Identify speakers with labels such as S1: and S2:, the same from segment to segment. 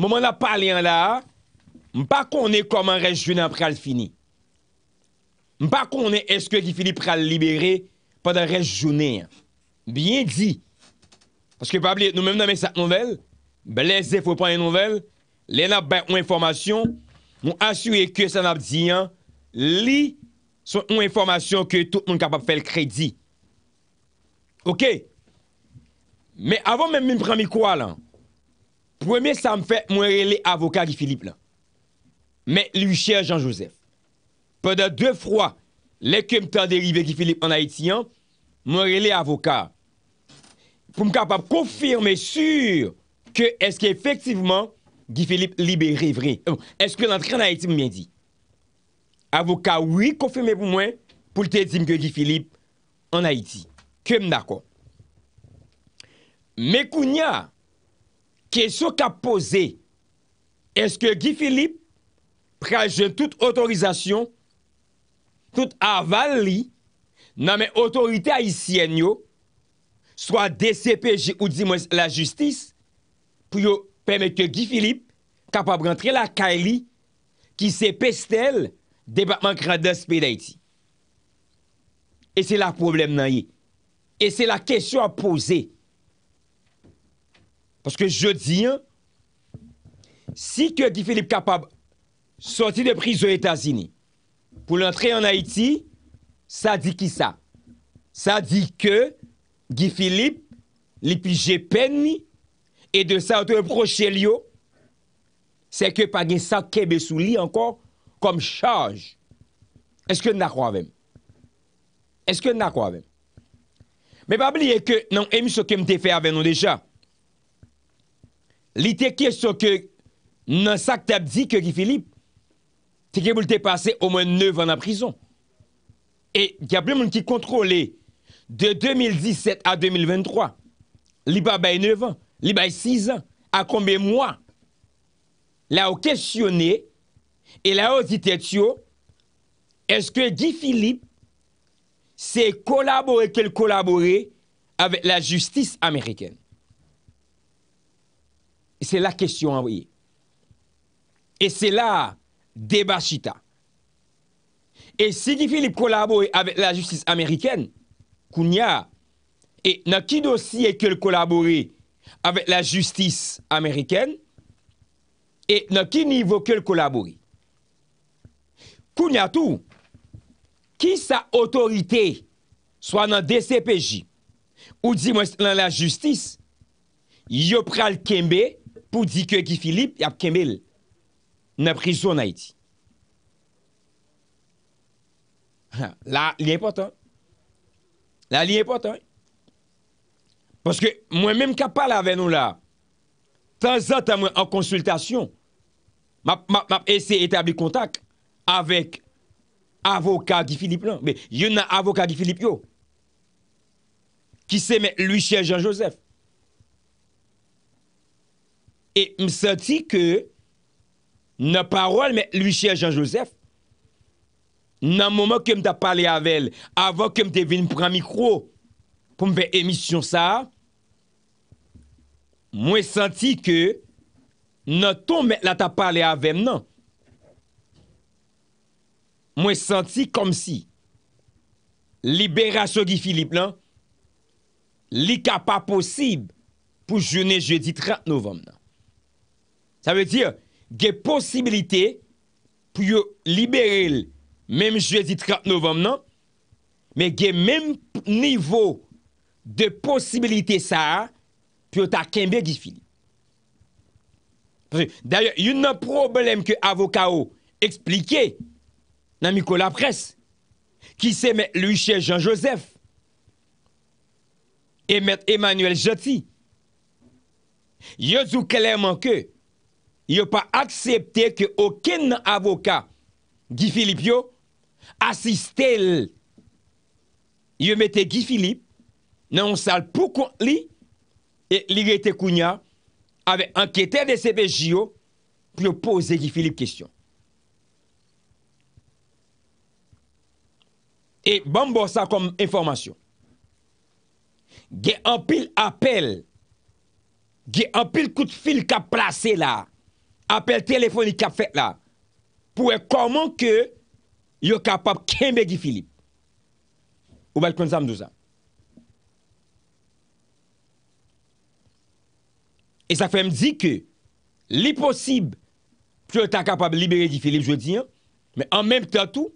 S1: Mwen ap pale an la, mwen pa kone koman rej jounen ap pral fini. Mwen pa kone eske ki fili pral libere padan rej jounen. Bien di. Aske pa ap li, nou mwen mnamen sat nouvel, be leze fwe panye nouvel, le nap ben ou informasyon, mwen asyewe ke san ap di an, li son ou informasyon ke tout moun kapap fel kredi. Oke? Me avon men mwen prami kwa lan? Mwen? Pwemye sa m fe mwen re le avoka Gifilip la. Men luche Jean-Joseph. Pwede de fwa le kem ta derive Gifilip an Haitian, mwen re le avoka. Pwem kapap konfirme sur ke eske efektivman Gifilip libere vre. E bon, eske lantre an Haitim mwen di. Avoka wik konfirme pou mwen pou lte etim ke Gifilip an Haiti. Kem na kwa. Me euh, kounya Kèsyon ka pose, eske Guy Philippe preajen tout autorizasyon, tout aval li, nan men otorite a y siyanyo, swa DCPJ ou di mwes la justis, pou yo peme ke Guy Philippe kapab rentre la ka li, ki se pestel depakman krandas pey da iti. E se la problem nan ye. E se la kèsyon a pose, e se la kèsyon a pose, Paske je di an, si ke Gifilip kapab soti de prizo Etasini pou l'antre an Haiti, sa di ki sa? Sa di ke Gifilip, li pi jepen ni, e de sa ou te proche li yo, se ke pagen sa kebe sou li ankon kom chaj. Eske nan kwa vem? Eske nan kwa vem? Me bab li e ke nan emis yo kem te fe aven nou deja. li te question que nan sak dit dit que Guy Philippe c'est ke a passé au moins 9 ans en prison. Et il y a plein de monde qui contrôlé de 2017 à 2023. Li pas bay 9 ans, li bay 6 ans, à combien de mois? Là, on questionné et là, on dit est-ce que Guy Philippe s'est collaboré, qu'elle collaboré avec la justice américaine? Se la kestyon avoye. E se la deba chita. E si di Filip kolabori avè la justis Ameriken, kounya, e nan ki dosye ke l kolabori avè la justis Ameriken, e nan ki nivou ke l kolabori. Kounya tou, ki sa otorite swa nan DCPJ, ou di mwen se nan la justis, yo pral kembe, pour dire que Guy Philippe y a Kemel dans prison en Haïti. Là, il est important. Là, il est important. Parce que moi-même qui parle avec nous là, de temps en temps, en consultation, je essayé d'établir contact avec avocat Guy Philippe. Mais il y a un avocat Guy Philippe yo, qui s'est lui Lucien Jean-Joseph. Et m senti ke nan parol mè luche a Jean-Joseph, nan mouman kem ta pale avel, avan kem te ven m pran mikro pou m ven emisyon sa, mwen senti ke nan ton mè la ta pale avel nan. Mwen senti kom si liberasyon ki Filip lan, non? li ka pa posib pou jounen jeudi 30 novem nan. Ça veut dire, il y a possibilité pour libérer même jeudi 30 novembre, non? Mais il y a même niveau de possibilité ça pour ta Kembe Philippe. D'ailleurs, il y a un problème que l'avocat expliqué dans Nicolas Presse, qui s'est mis? lui chez Jean-Joseph et M. Emmanuel Jotti. Il dit clairement que Yo pa aksepte ke oken avoka Gifilip yo Asiste l Yo mette Gifilip Nanon sal pou kon li E li gete kounya Ave anketen de sebej yo Pyo pose Gifilip kisyon E ban bo sa kom informasyon Ge anpil apel Ge anpil kout fil ka prase la apel telefon li kap fet la, pou e komon ke yo kapap kenbe ki Filip. Ou bal kon sa mdou sa. E sa fe mdi ke, li posib, pou e ta kapap libere ki Filip, jwè di an, me an mem tatou,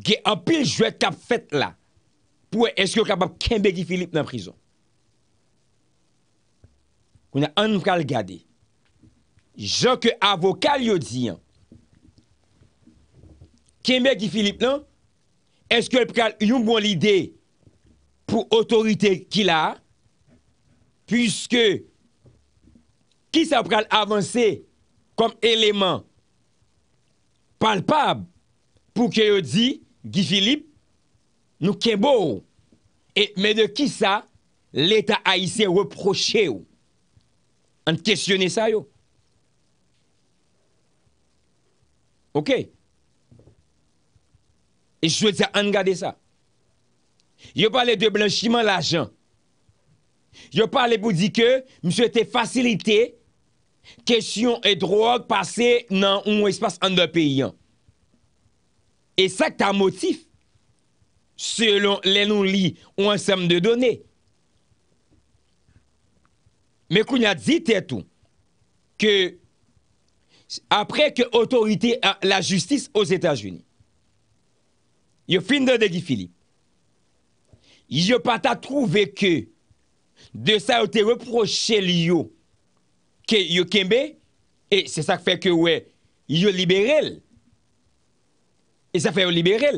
S1: ge apil jwè kap fet la, pou e eske yo kapap kenbe ki Filip nan prizon. Koun ya an nou kal gadey. jok avokal non? yo diyan, keme Gifilip nan, eske pral yon bon lide pou otorite kila, pyske kisa pral avanse kom eleman palpab pou ke yo di Gifilip, nou kembo ou, et mè de kisa l'Etat a yise reproche ou. An kestyone sa yo. OK Et je veux dire, on ça. Je parle de blanchiment l'argent. Je parle pour dire que monsieur faciliter facilité question et drogue passées dans un espace en pays. Et ça c'est un motif selon les nous lit ou ensemble de données. Mais qu'on a dit tout que après que autorité euh, la justice aux États-Unis. Yo fin de Guy Philippe. a pas trouvé que de ça été reproché lio que yo kembe et c'est ça qui fait que ouais yo libéré. Et ça fait yo libéré.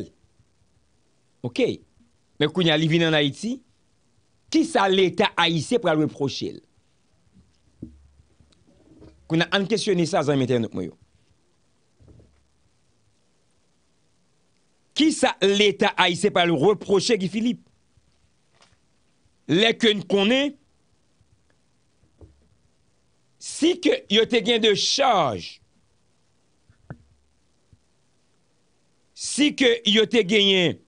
S1: OK. Mais quand il livre en Haïti, qui ça l'État haïtien pour le reprocher? Qu'on a questionné ça dans internet Qui ça l'État haïtien pas le reprocher Guy Philippe Les que connaît si que yo te gain de charge, si que yo te gagné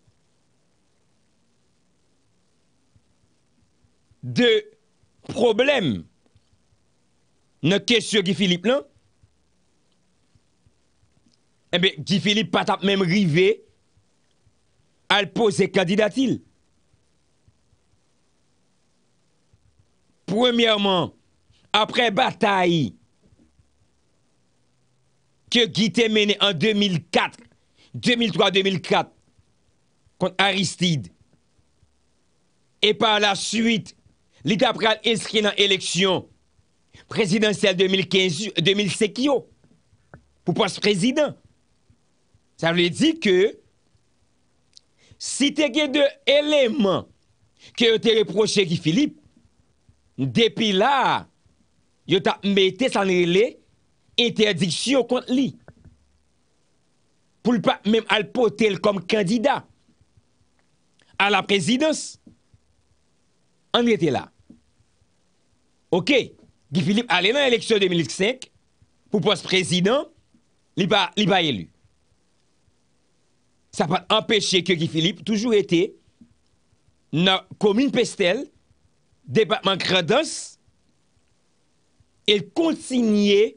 S1: de problèmes dans question Guy Philippe là, eh bien, Guy Philippe pas même rivé à poser candidat-il? Premièrement, après bataille que Guy mené en 2004, 2003-2004 contre Aristide, et par la suite, l'État inscrit dans l'élection Prezidansel 2015-2006 yo Pou pas prezidans Sa vle di ke Si te ge de eleman Ke yo te reproche ki Filip Depi la Yo ta mette san ele Interdiksyon kont li Pou l pa mem al potel kom kandida A la prezidans An yete la Ok Guy Philippe allait dans l'élection 2005 pour poste président, il pas pas élu. Ça pas empêcher que Guy Philippe toujours été dans la commune Pestel, département Credence, et continuer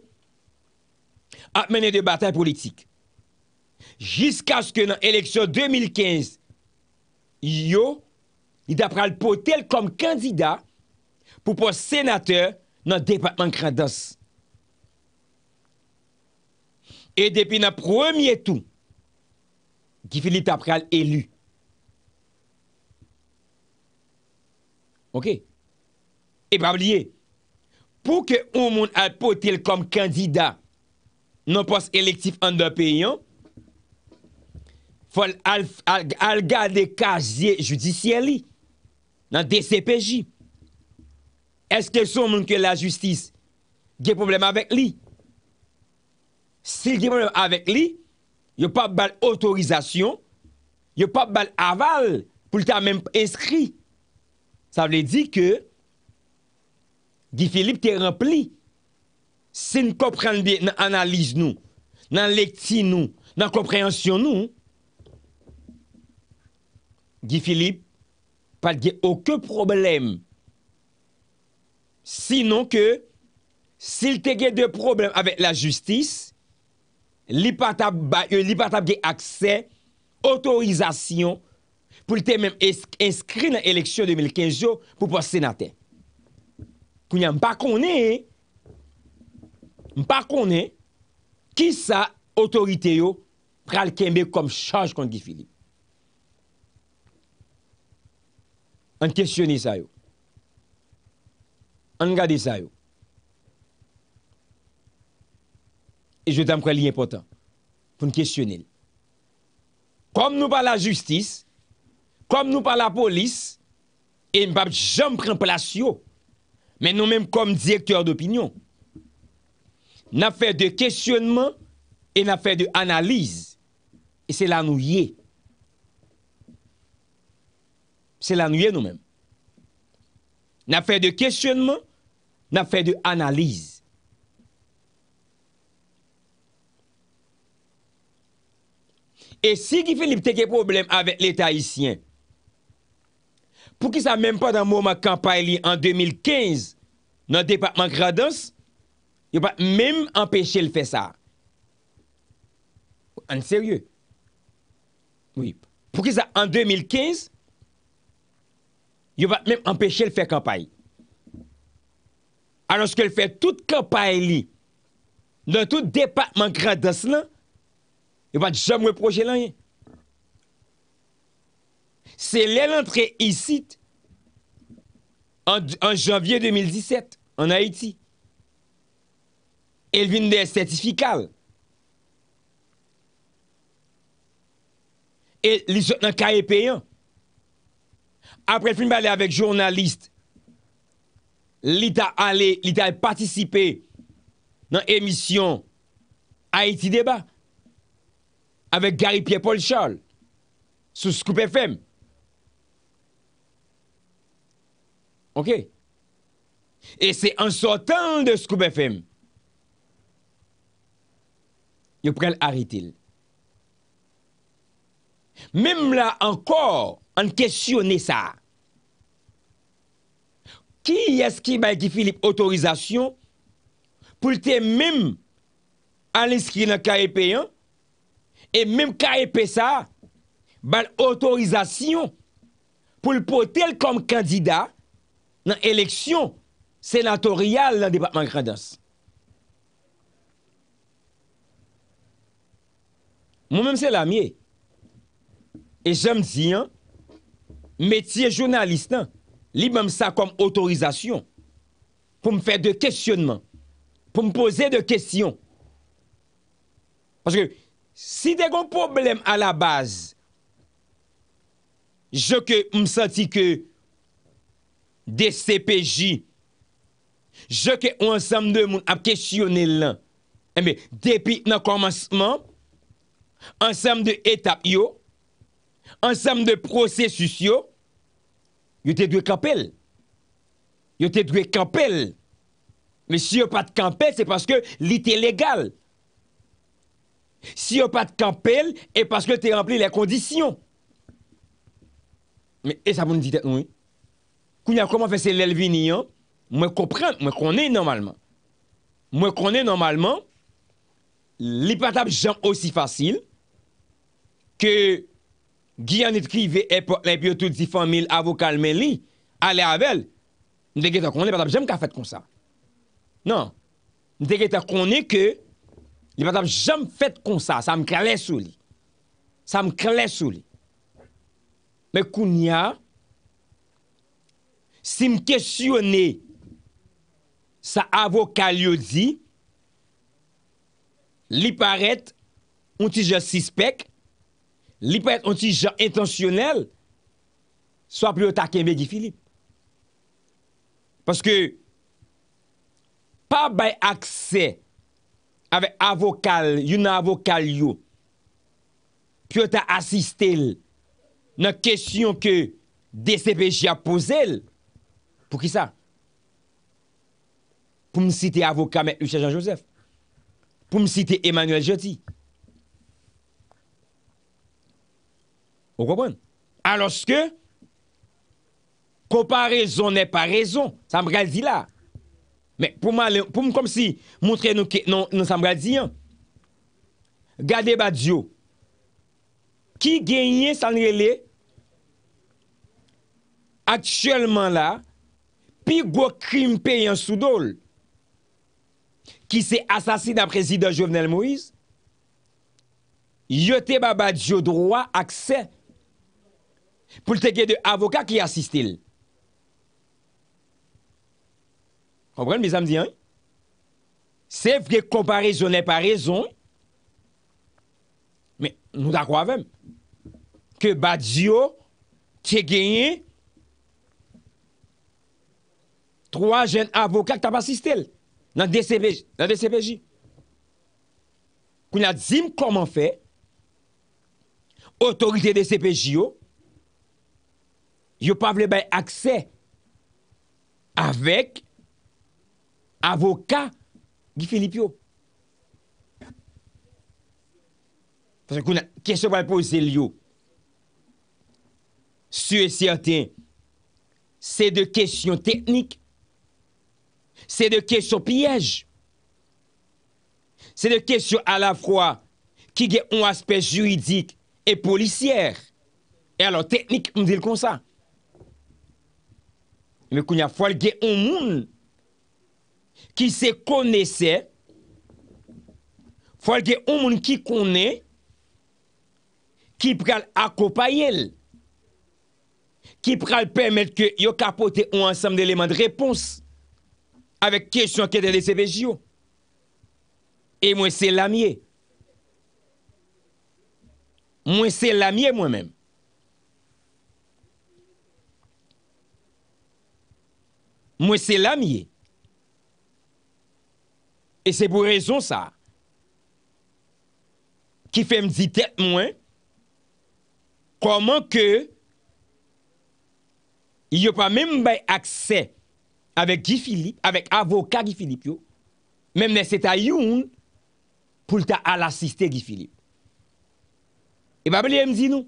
S1: à mener des batailles politiques. Jusqu'à ce que dans l'élection 2015, yo, il a pris le potel comme candidat pour poste sénateur nan depatman kredos. E depi nan premye tou, ki fili tapre al elu. Ok? E bab liye, pou ke ou moun apotil kom kandida nan pos elektif an da peyon, fol al gade kazi judisiyeli nan DCPJ. Est-ce que son monde que la justice des problème avec lui? S'il y a problème avec lui, il n'y a pas d'autorisation, il n'y a pas d'aval pour le même inscrit. Ça veut dire que Guy Philippe est rempli. Si nous comprenons bien dans l'analyse, nous, dans lecture, nous, dans la compréhension, nous, Guy Philippe, pas de aucun problème Sinon ke, sil te gen de problem avek la justis, li patab gen euh, aksen, otorizasyon, pou li te men inskri nan eleksyon 2015 yo pou po senate. Kou nyan, mpa konen, mpa konen, ki sa otorite yo pral kenbe kom chaj kon di fili. An kesyon ni sa yo. Angade sa yo. E jwetan mkwen liye potan. Foun kestyonel. Kom nou pa la justis, kom nou pa la polis, e mpap jom pren plasyo. Men nou menm kom diyektor d'opinyon. Na fè de kestyonman, e na fè de analize. E sè la nou ye. Sè la nou ye nou menm. na fè de kèsyonman, na fè de analize. E si ki Filip teke problem avèk lè taïsyen, pou ki sa mèm pa dan mouman kampay li an 2015, nan depatman gradans, yo pa mèm empèche lè fè sa. An seryè? Oui. Pou ki sa an 2015, nan depatman gradans, Yo va même empêcher le faire campagne. Alors ce qu'elle fait toute campagne dans tout département grandance là, il va jamais reprocher là. C'est l'entrée ici en, janvier 2017 en Haïti. Elle vient des certificats. Et les dans le payant. Après, il parler avec journaliste. L'État allé, a participé dans l'émission Haïti débat avec Gary Pierre Paul Charles sous Scoop FM. OK Et c'est en sortant de Scoop FM il prend arrêté... Même là encore an kesyonè sa. Ki y eski ba ekifilip otorizasyon pou lte mèm an eski nan KEP, an, e mèm KEP sa, ba l otorizasyon pou l potel kom kandida nan eleksyon senatorial nan Departement Kredos. Mou mèm se la mè, e jèm di, an, Metye jounalist nan, li mèm sa kom otorizasyon pou m fè de kèsyonman, pou m pose de kèsyon. Pwèche si de kon problem a la baz, jò ke m santi ke de CPJ, jò ke ou ansem de moun ap kèsyonnen lan. E mè, depi nan komanseman, ansem de etap yò. ensemble de processus, yo, yo te dû camper. Yo te dû camper. Mais si yo pas de camper, c'est parce que est légal. Si on pas de camper, c'est parce que tu rempli les conditions. Mais et ça vous dit oui. oui. comment fait c'est l'elvini hein? Moi comprends, moi connais normalement. Moi connais normalement, l'hypatable jam aussi facile que Giyan et krive epot lèp yo tout di famil avokal men li, ale a bel, m deke ta konè, li patap jem ka fèt kon sa. Nan, m deke ta konè ke, li patap jem fèt kon sa, sa m krelè sou li. Sa m krelè sou li. Mè koun ya, si m kesyonè, sa avokal yo di, li paret, ou ti je sispek, li pou ete onti jan intonsyonel, swa pou yo ta kembe di Filip. Paske, pa bay akse, ave avokal, yon avokal yo, pou yo ta asiste l, nan kesyon ke DCPJ a pose l, pou ki sa? Pou m si te avokal met Luchajan Josef? Pou m si te Emmanuel Jody? Pou m si te? Ou kwa bon? Aloske, koparezon ne pa rezon, sa mbradzi la. Mè pou m kom si moutre nou sa mbradzi yon. Gade ba diyo, ki genye sanrele, atchèlman la, pi gwo krimpe yon soudol, ki se asasine a prezident Jovenel Moïse, yote ba ba diyo drwa akse, pou te gen de avokat ki asistil. Komprende, mizam diyan? Se fwe komparisonen pa rezon, me nou da kwa vem, ke badjio te genye 3 jen avokat ki tab asistil nan DCPJ. Kou na dzim koman fe, otorite DCPJ yo, yo pa vle bay akse avek avoka gifilip yo. Fasen kou nan, kesyon wale pose li yo. Su e sienten, se de kesyon teknik, se de kesyon piyej, se de kesyon ala fwa ki ge un aspej juridik e polisier. E ala teknik mdele kon sa. Fwal ge ou moun ki se konesse, fwal ge ou moun ki kone, ki pral akopayel, ki pral permet ke yo kapote ou ansam de lema de repons avek kesyon ke de lesebejyo. E mwen se lamiye, mwen se lamiye mwen menm. Mwen se la miye. E se pou rezon sa. Ki fe mdi tet mwen. Koman ke yon pa men mbay akse avek avoka gifilip yo. Men mnen se ta yon pou ta al asiste gifilip. E ba beli mdi nou.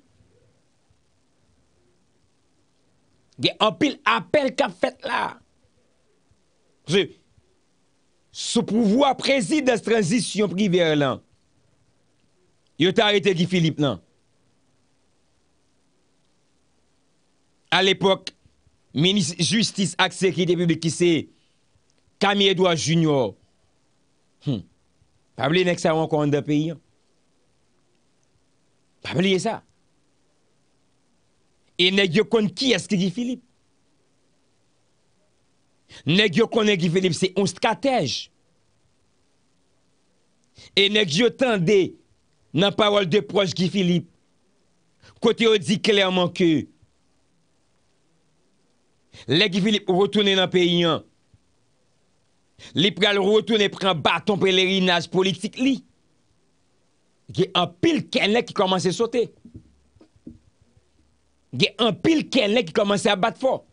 S1: Ge apil apel kap fet la. ce pouvoir président de transition privée là. Il t'a arrêté Guy Philippe là. À l'époque, ministre justice et sécurité publique qui c'est Camille Edouard Junior. Hum. Pas oublier que ça encore dans pays. Hein. Pas oublier ça. Et ne que qui est-ce dit Philippe Nèk yo konè Gifilip, se on stratej. E nèk yo tende nan parol de proj Gifilip, kote yo di klerman ke lè Gifilip wotounen nan peyi an, li pral wotounen pran baton pe lè rinaz politik li, ge an pil kenèk ki komanse sote. Ge an pil kenèk ki komanse a bat fòr.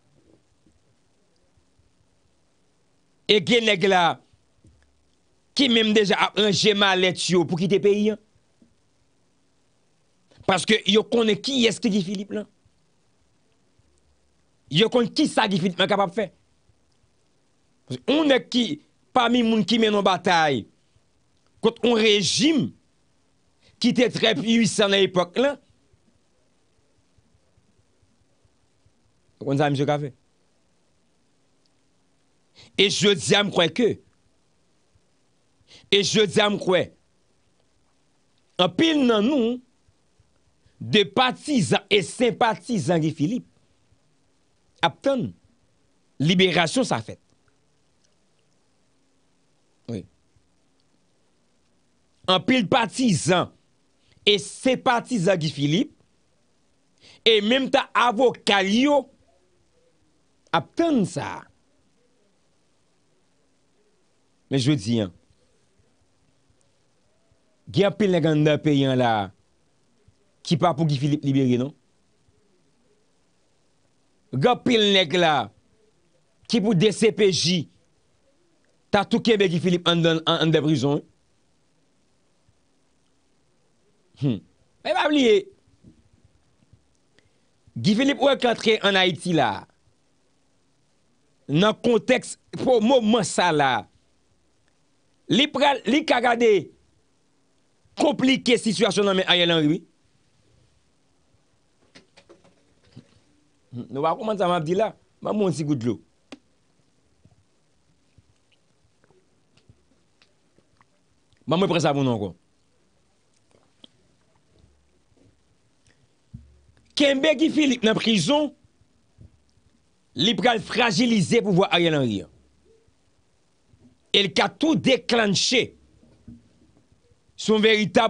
S1: Et qui hein? est là qui même déjà a un mal pour quitter le pays. Parce que yo connaît qui est ce qui Philippe là. Yo connaît qui ça qui Philippe capable de faire. On est qui parmi gens qui mène en bataille contre un régime qui était très puissant à l'époque là. Comment M. monsieur fait E je diya mkwe ke? E je diya mkwe? An pil nan nou, de patizan e se patizan gi Filip, aptan, liberasyon sa fèt. Oui. An pil patizan e se patizan gi Filip, e mem ta avokalyo, aptan sa, Men jwe di yon. Gya pil nek an de pe yon la ki pa pou Gifilip libere non? Gya pil nek la ki pou DCPJ ta toukebe Gifilip an de prison? Men pa pliye. Gifilip ou ek atre an Haiti la. Nan konteks pou moun monsa la. Li pral, li kagade komplike situation nan men Ariel Henry. Nou va koman sa m'a di la, ma mon si gout lo. Ma mwen presa moun ankon. Kembe ki Philippe nan prison, li pral fragiliser pou Ariel Henry an. Elle qui a tout déclenché son véritable